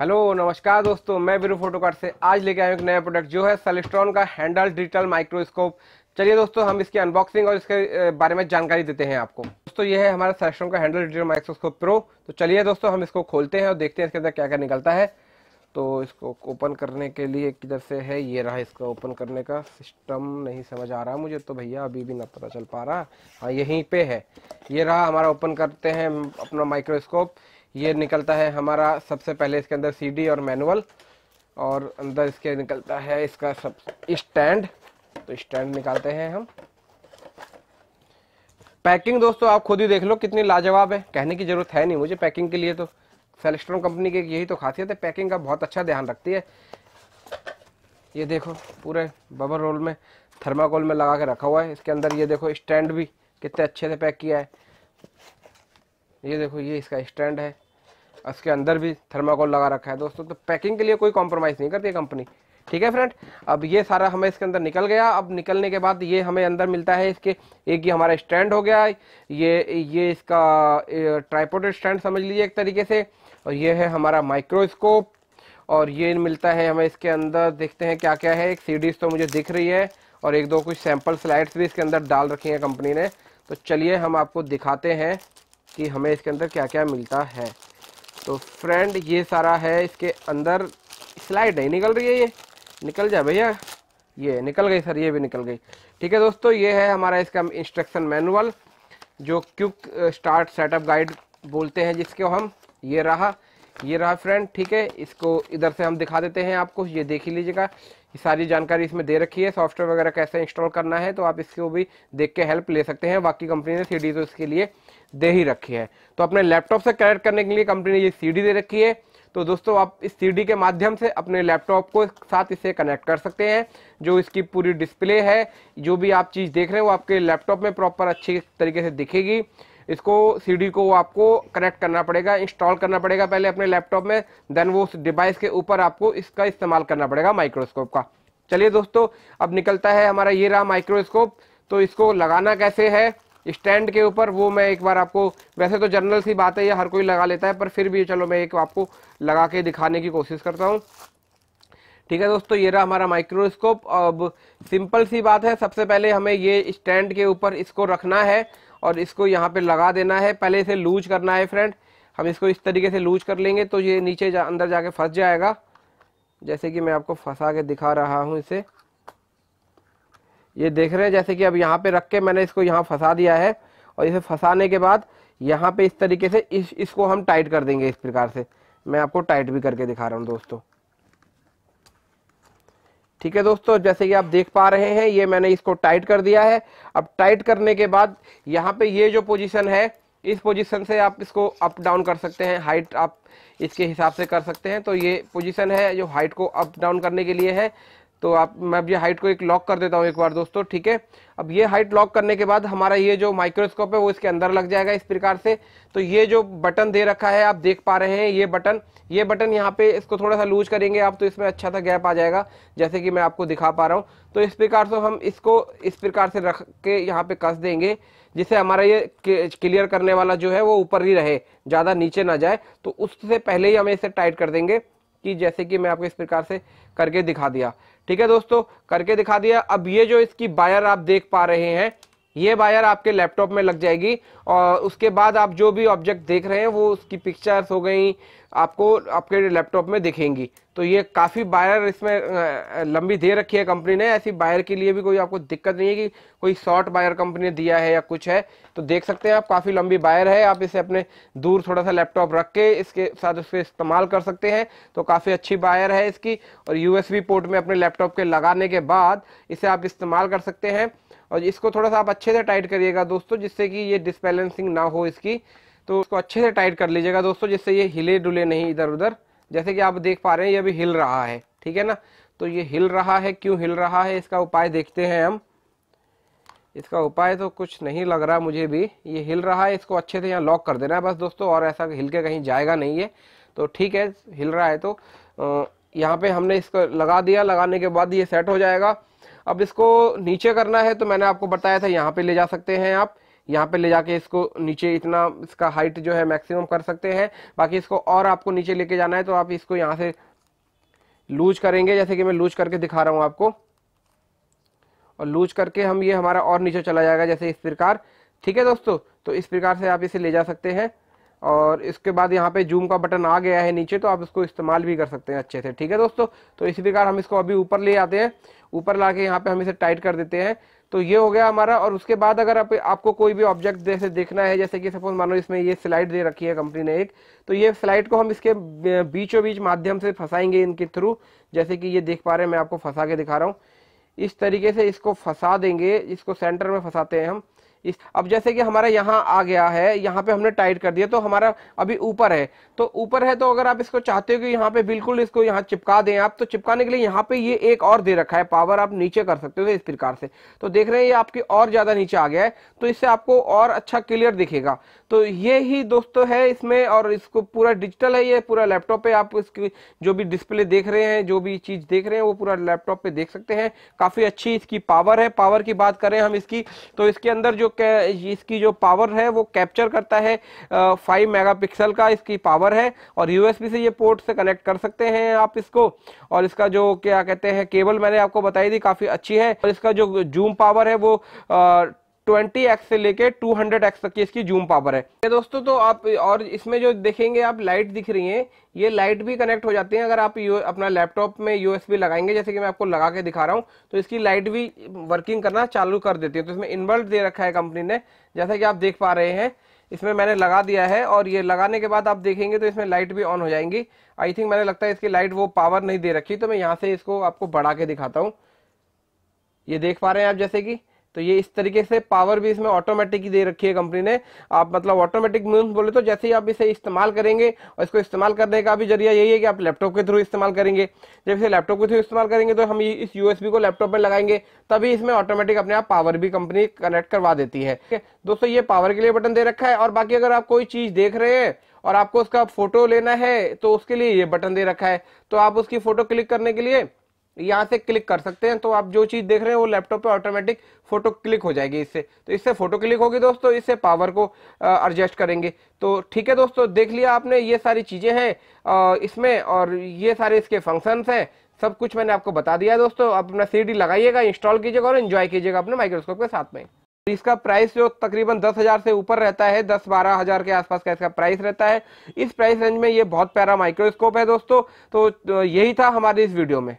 hello नमस्कार दोस्तों मैं वीरू फोटोकार्ड से आज लेके आया हूँ एक नया प्रोडक्ट जो है सेलेस्ट्रॉन का हैंडल डिजिटल माइक्रोस्कोप चलिए दोस्तों हम इसकी अनबॉक्सिंग और इसके बारे में जानकारी देते हैं आपको दोस्तों ये है हमारा सेलेस्ट्रॉन का हैंडल डिजिटल माइक्रोस्कोप प्रो तो चलिए दोस्तों हम इसको खोलते हैं और देखते हैं इसके अंदर क्या क्या निकलता है तो इसको ओपन करने के लिए किधर से है ये रहा इसका ओपन करने का सिस्टम नहीं समझ आ रहा मुझे तो भैया अभी भी ना पता चल पा रहा हाँ यहीं पे है ये रहा हमारा ओपन करते हैं अपना माइक्रोस्कोप ये निकलता है हमारा सबसे पहले इसके अंदर सीडी और मैनुअल और अंदर इसके निकलता है इसका सब स्टैंड तो स्टैंड निकालते हैं हम पैकिंग दोस्तों आप खुद ही देख लो कितनी लाजवाब है कहने की जरूरत है नहीं मुझे पैकिंग के लिए तो सेलेक्ट्रॉन कंपनी की यही तो खासियत है पैकिंग का बहुत अच्छा ध्यान रखती है ये देखो पूरे बबर रोल में थर्माकोल में लगा के रखा हुआ है इसके अंदर ये देखो स्टैंड भी कितने अच्छे से पैक किया है ये देखो ये इसका स्टैंड है उसके अंदर भी थर्माकोल लगा रखा है दोस्तों तो पैकिंग के लिए कोई कॉम्प्रोमाइज़ नहीं करती कंपनी ठीक है फ्रेंड अब ये सारा हमें इसके अंदर निकल गया अब निकलने के बाद ये हमें अंदर मिलता है इसके एक ये हमारा स्टैंड हो गया ये ये इसका ट्राईपोर्ट स्टैंड समझ लीजिए एक तरीके से और ये है हमारा माइक्रोस्कोप और ये मिलता है हमें इसके अंदर देखते हैं क्या क्या है एक सीडीज तो मुझे दिख रही है और एक दो कुछ सैम्पल स्लाइड्स भी इसके अंदर डाल रखी हैं कंपनी ने तो चलिए हम आपको दिखाते हैं कि हमें इसके अंदर क्या क्या मिलता है तो फ्रेंड ये सारा है इसके अंदर स्लाइड नहीं निकल रही है ये निकल जाए भैया ये निकल गई सर ये भी निकल गई ठीक है दोस्तों ये है हमारा इसका इंस्ट्रक्शन मैनुअल जो क्यूक स्टार्ट सेटअप गाइड बोलते हैं जिसको हम ये रहा ये रहा फ्रेंड ठीक है इसको इधर से हम दिखा देते हैं आपको ये देख ही लीजिएगा ये सारी जानकारी इसमें दे रखी है सॉफ्टवेयर वगैरह कैसे इंस्टॉल करना है तो आप इसको भी देख के हेल्प ले सकते हैं बाकी कंपनी ने सी तो इसके लिए दे ही रखी है तो अपने लैपटॉप से कनेक्ट करने के लिए कंपनी ने ये सी दे रखी है तो दोस्तों आप इस सी के माध्यम से अपने लैपटॉप को साथ इसे कनेक्ट कर सकते हैं जो इसकी पूरी डिस्प्ले है जो भी आप चीज़ देख रहे हैं वो आपके लैपटॉप में प्रॉपर अच्छी तरीके से दिखेगी इसको सीडी को आपको कनेक्ट करना पड़ेगा इंस्टॉल करना पड़ेगा पहले अपने लैपटॉप में देन वो उस डिवाइस के ऊपर आपको इसका इस्तेमाल करना पड़ेगा माइक्रोस्कोप का चलिए दोस्तों अब निकलता है हमारा ये रहा माइक्रोस्कोप तो इसको लगाना कैसे है स्टैंड के ऊपर वो मैं एक बार आपको वैसे तो जनरल सी बात है ये हर कोई लगा लेता है पर फिर भी चलो मैं एक आपको लगा के दिखाने की कोशिश करता हूँ ठीक है दोस्तों ये रहा हमारा माइक्रोस्कोप अब सिंपल सी बात है सबसे पहले हमें ये स्टैंड के ऊपर इसको रखना है और इसको यहाँ पे लगा देना है पहले इसे लूज करना है फ्रेंड हम इसको इस तरीके से लूज कर लेंगे तो ये नीचे जा, अंदर जाके फंस जाएगा जैसे कि मैं आपको फंसा के दिखा रहा हूँ इसे ये देख रहे हैं जैसे कि अब यहाँ पे रख के मैंने इसको यहाँ फंसा दिया है और इसे फंसाने के बाद यहाँ पे इस तरीके से इस इसको हम टाइट कर देंगे इस प्रकार से मैं आपको टाइट भी करके दिखा रहा हूँ दोस्तों ठीक है दोस्तों जैसे कि आप देख पा रहे हैं ये मैंने इसको टाइट कर दिया है अब टाइट करने के बाद यहाँ पे ये जो पोजीशन है इस पोजीशन से आप इसको अप डाउन कर सकते हैं हाइट आप इसके हिसाब से कर सकते हैं तो ये पोजीशन है जो हाइट को अप डाउन करने के लिए है तो आप मैं अब ये हाइट को एक लॉक कर देता हूँ एक बार दोस्तों ठीक है अब ये हाइट लॉक करने के बाद हमारा ये जो माइक्रोस्कोप है वो इसके अंदर लग जाएगा इस प्रकार से तो ये जो बटन दे रखा है आप देख पा रहे हैं ये बटन ये बटन यहाँ पे इसको थोड़ा सा लूज करेंगे आप तो इसमें अच्छा सा गैप आ जाएगा जैसे कि मैं आपको दिखा पा रहा हूँ तो इस प्रकार से हम इसको इस प्रकार से रख के यहाँ पे कस देंगे जिससे हमारा ये क्लियर करने वाला जो है वो ऊपर ही रहे ज़्यादा नीचे ना जाए तो उससे पहले ही हमें इसे टाइट कर देंगे कि जैसे कि मैं आपको इस प्रकार से करके दिखा दिया ठीक है दोस्तों करके दिखा दिया अब ये जो इसकी बायर आप देख पा रहे हैं ये वायर आपके लैपटॉप में लग जाएगी और उसके बाद आप जो भी ऑब्जेक्ट देख रहे हैं वो उसकी पिक्चर्स हो गई आपको आपके लैपटॉप में दिखेंगी तो ये काफ़ी वायर इसमें लंबी दे रखी है कंपनी ने ऐसी वायर के लिए भी कोई आपको दिक्कत नहीं है कि कोई शॉर्ट वायर कंपनी ने दिया है या कुछ है तो देख सकते हैं आप काफ़ी लंबी वायर है आप इसे अपने दूर थोड़ा सा लैपटॉप रख के इसके साथ उसके इस्तेमाल कर सकते हैं तो काफ़ी अच्छी वायर है इसकी और यू पोर्ट में अपने लैपटॉप के लगाने के बाद इसे आप इस्तेमाल कर सकते हैं और इसको थोड़ा सा आप अच्छे से टाइट करिएगा दोस्तों जिससे कि ये डिसबैलेंसिंग ना हो इसकी तो इसको अच्छे से टाइट कर लीजिएगा दोस्तों जिससे ये हिले डुले नहीं इधर उधर जैसे कि आप देख पा रहे हैं ये अभी हिल रहा है ठीक है ना तो ये हिल रहा है क्यों हिल रहा है इसका उपाय देखते हैं हम इसका उपाय तो कुछ नहीं लग रहा मुझे भी ये हिल रहा है इसको अच्छे से यहाँ लॉक कर देना है बस दोस्तों और ऐसा हिल के कहीं जाएगा नहीं है तो ठीक है हिल रहा है तो यहाँ पे हमने इसको लगा दिया लगाने के बाद ये सेट हो जाएगा अब इसको नीचे करना है तो मैंने आपको बताया था यहाँ पे ले जा सकते हैं आप यहाँ पे ले जाके इसको नीचे इतना इसका हाइट जो है मैक्सिमम कर सकते हैं बाकी इसको और आपको नीचे लेके जाना है तो आप इसको यहाँ से लूज करेंगे जैसे कि मैं लूज करके दिखा रहा हूँ आपको और लूज करके हम ये हमारा और नीचे चला जाएगा जैसे इस प्रकार ठीक है दोस्तों तो इस प्रकार से आप इसे ले जा सकते हैं और इसके बाद यहाँ पे जूम का बटन आ गया है नीचे तो आप इसको इस्तेमाल भी कर सकते हैं अच्छे से ठीक है दोस्तों तो इसी प्रकार हम इसको अभी ऊपर ले आते हैं ऊपर ला के यहाँ पे हम इसे टाइट कर देते हैं तो ये हो गया हमारा और उसके बाद अगर आप, आपको कोई भी ऑब्जेक्ट जैसे देखना है जैसे कि सपोज मानो इसमें ये स्लाइड दे रखी है कंपनी ने एक तो ये स्लाइड को हम इसके बीचों बीच माध्यम से फंसाएंगे इनके थ्रू जैसे कि ये देख पा रहे हैं मैं आपको फंसा के दिखा रहा हूँ इस तरीके से इसको फंसा देंगे इसको सेंटर में फंसाते हैं हम इस अब जैसे कि हमारा यहाँ आ गया है यहाँ पे हमने टाइट कर दिया तो हमारा अभी ऊपर है तो ऊपर है तो अगर आप इसको चाहते हो कि यहाँ पे बिल्कुल इसको यहाँ चिपका दें आप तो चिपकाने के लिए यहाँ पे ये एक और दे रखा है पावर आप नीचे कर सकते हो इस प्रकार से तो देख रहे हैं ये आपकी और ज़्यादा नीचे आ गया है तो इससे आपको और अच्छा क्लियर दिखेगा तो ये ही दोस्तों है इसमें और इसको पूरा डिजिटल है ये पूरा लैपटॉप पे आप इसकी जो भी डिस्प्ले देख रहे हैं जो भी चीज़ देख रहे हैं वो पूरा लैपटॉप पे देख सकते हैं काफ़ी अच्छी इसकी पावर है पावर की बात करें हम इसकी तो इसके अंदर जो इसकी जो पावर है वो कैप्चर करता है फाइव मेगापिक्सल का इसकी पावर है और यूएसबी से ये पोर्ट से कनेक्ट कर सकते हैं आप इसको और इसका जो क्या कहते हैं केबल मैंने आपको बताई थी काफ़ी अच्छी है और इसका जो जूम पावर है वो आ, ट्वेंटी एक्स से लेके टू हंड्रेड एक्स तक की इसकी जूम पावर है ये दोस्तों तो आप और इसमें जो देखेंगे आप लाइट दिख रही हैं ये लाइट भी कनेक्ट हो जाती है अगर आप यू अपना लैपटॉप में यूएसबी लगाएंगे जैसे कि मैं आपको लगा के दिखा रहा हूँ तो इसकी लाइट भी वर्किंग करना चालू कर देती है तो इसमें इन्वर्ट दे रखा है कंपनी ने जैसा कि आप देख पा रहे हैं इसमें मैंने लगा दिया है और ये लगाने के बाद आप देखेंगे तो इसमें लाइट भी ऑन हो जाएंगी आई थिंक मैंने लगता है इसकी लाइट वो पावर नहीं दे रखी तो मैं यहाँ से इसको आपको बढ़ा के दिखाता हूँ ये देख पा रहे हैं आप जैसे कि तो ये इस तरीके से पावर भी इसमें ऑटोमेटिक दे रखी है कंपनी ने आप मतलब ऑटोमेटिक मीन्स बोले तो जैसे ही आप इसे इस्तेमाल करेंगे और इसको इस्तेमाल करने का भी जरिया यही है कि आप लैपटॉप के थ्रू इस्तेमाल करेंगे जब इसे लैपटॉप के थ्रू इस्तेमाल करेंगे तो हम इस यूएसबी को लैपटॉप में लगाएंगे तभी इसमें ऑटोमेटिक अपने आप पावर भी कंपनी कनेक्ट करवा देती है दोस्तों ये पावर के लिए बटन दे रखा है और बाकी अगर आप कोई चीज देख रहे हैं और आपको उसका फोटो लेना है तो उसके लिए ये बटन दे रखा है तो आप उसकी फोटो क्लिक करने के लिए यहाँ से क्लिक कर सकते हैं तो आप जो चीज़ देख रहे हैं वो लैपटॉप पे ऑटोमेटिक फोटो क्लिक हो जाएगी इससे तो इससे फोटो क्लिक होगी दोस्तों इससे पावर को एडजस्ट करेंगे तो ठीक है दोस्तों देख लिया आपने ये सारी चीज़ें हैं इसमें और ये सारे इसके फंक्शंस हैं सब कुछ मैंने आपको बता दिया दोस्तों आप अपना सी लगाइएगा इंस्टॉल कीजिएगा और इन्जॉय कीजिएगा अपने माइक्रोस्कोप के साथ में तो इसका प्राइस जो तकरीबन दस हज़ार से ऊपर रहता है दस बारह हज़ार के आसपास का इसका प्राइस रहता है इस प्राइस रेंज में ये बहुत प्यारा माइक्रोस्कोप है दोस्तों तो, तो यही था हमारे इस वीडियो में